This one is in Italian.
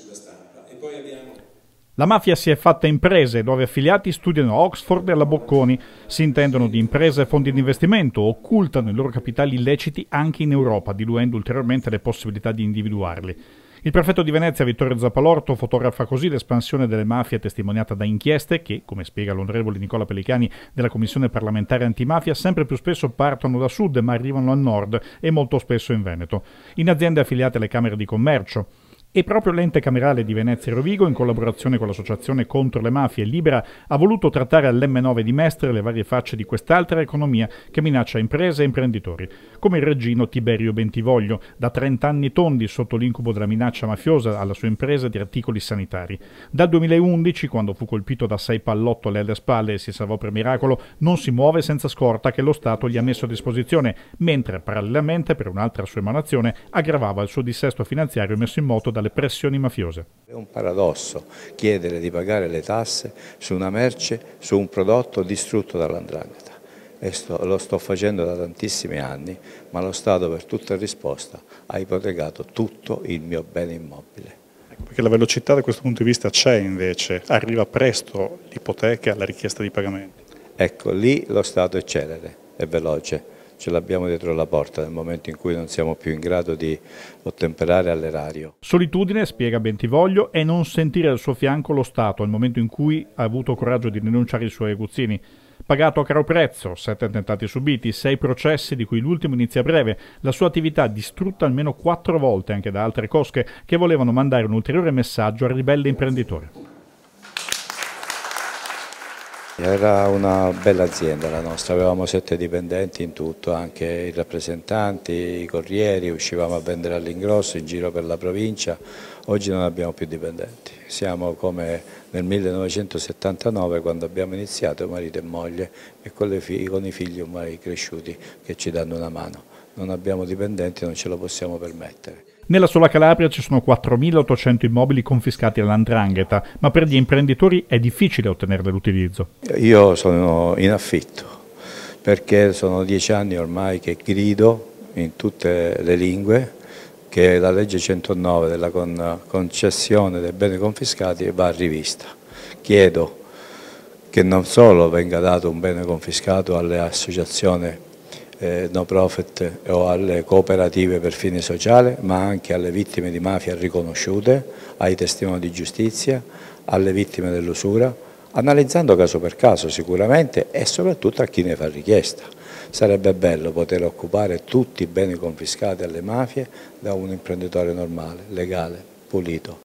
sulla stampa. E poi abbiamo... La mafia si è fatta imprese dove affiliati studiano a Oxford e alla Bocconi, si intendono di imprese e fondi di investimento, occultano i loro capitali illeciti anche in Europa, diluendo ulteriormente le possibilità di individuarli. Il prefetto di Venezia Vittorio Zappalorto fotografa così l'espansione delle mafie testimoniata da inchieste che, come spiega l'onorevole Nicola Pelicani della Commissione parlamentare antimafia, sempre più spesso partono da sud ma arrivano al nord e molto spesso in Veneto, in aziende affiliate alle Camere di Commercio. E proprio l'ente camerale di Venezia e Rovigo, in collaborazione con l'associazione contro le mafie Libera, ha voluto trattare all'M9 di Mestre le varie facce di quest'altra economia che minaccia imprese e imprenditori, come il reggino Tiberio Bentivoglio, da 30 anni tondi sotto l'incubo della minaccia mafiosa alla sua impresa di articoli sanitari. Dal 2011, quando fu colpito da sei pallottole alle spalle e si salvò per miracolo, non si muove senza scorta che lo Stato gli ha messo a disposizione, mentre parallelamente per un'altra sua emanazione aggravava il suo dissesto finanziario messo in moto dalle alle pressioni mafiose. È un paradosso chiedere di pagare le tasse su una merce, su un prodotto distrutto dall'andrangheta. lo sto facendo da tantissimi anni, ma lo Stato per tutta risposta ha ipotecato tutto il mio bene immobile. Ecco, perché la velocità da questo punto di vista c'è invece, arriva presto l'ipoteca alla richiesta di pagamento. Ecco, lì lo Stato è celere, è veloce ce l'abbiamo dietro la porta nel momento in cui non siamo più in grado di ottemperare all'erario. Solitudine, spiega Bentivoglio, è non sentire al suo fianco lo Stato al momento in cui ha avuto coraggio di denunciare i suoi aguzzini. Pagato a caro prezzo, sette attentati subiti, sei processi di cui l'ultimo inizia a breve, la sua attività distrutta almeno quattro volte anche da altre cosche che volevano mandare un ulteriore messaggio al ribelle imprenditore. Era una bella azienda la nostra, avevamo sette dipendenti in tutto, anche i rappresentanti, i corrieri, uscivamo a vendere all'ingrosso in giro per la provincia, oggi non abbiamo più dipendenti, siamo come nel 1979 quando abbiamo iniziato marito e moglie e con, i figli ormai cresciuti che ci danno una mano, non abbiamo dipendenti, non ce lo possiamo permettere. Nella sola Calabria ci sono 4.800 immobili confiscati all'andrangheta, ma per gli imprenditori è difficile ottenerne l'utilizzo. Io sono in affitto perché sono dieci anni ormai che grido in tutte le lingue che la legge 109 della concessione dei beni confiscati va rivista. Chiedo che non solo venga dato un bene confiscato alle associazioni eh, no profit o alle cooperative per fine sociale, ma anche alle vittime di mafia riconosciute, ai testimoni di giustizia, alle vittime dell'usura, analizzando caso per caso sicuramente e soprattutto a chi ne fa richiesta. Sarebbe bello poter occupare tutti i beni confiscati alle mafie da un imprenditore normale, legale, pulito.